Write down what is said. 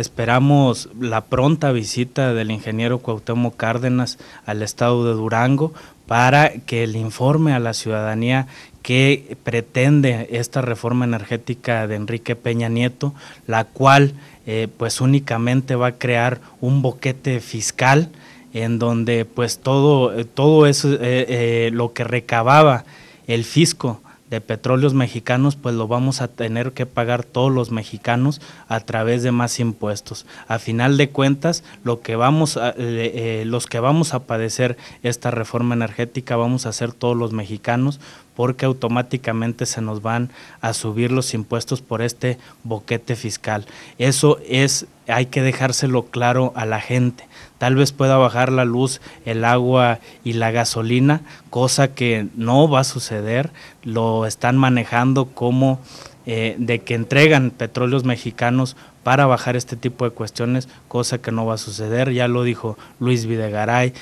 Esperamos la pronta visita del ingeniero Cuauhtémoc Cárdenas al estado de Durango para que le informe a la ciudadanía que pretende esta reforma energética de Enrique Peña Nieto, la cual eh, pues únicamente va a crear un boquete fiscal en donde pues todo, eh, todo eso eh, lo que recababa el fisco de petróleos mexicanos, pues lo vamos a tener que pagar todos los mexicanos a través de más impuestos. A final de cuentas, lo que vamos a, eh, eh, los que vamos a padecer esta reforma energética vamos a ser todos los mexicanos porque automáticamente se nos van a subir los impuestos por este boquete fiscal. Eso es hay que dejárselo claro a la gente. Tal vez pueda bajar la luz, el agua y la gasolina, cosa que no va a suceder. Lo están manejando como eh, de que entregan petróleos mexicanos para bajar este tipo de cuestiones, cosa que no va a suceder. Ya lo dijo Luis Videgaray.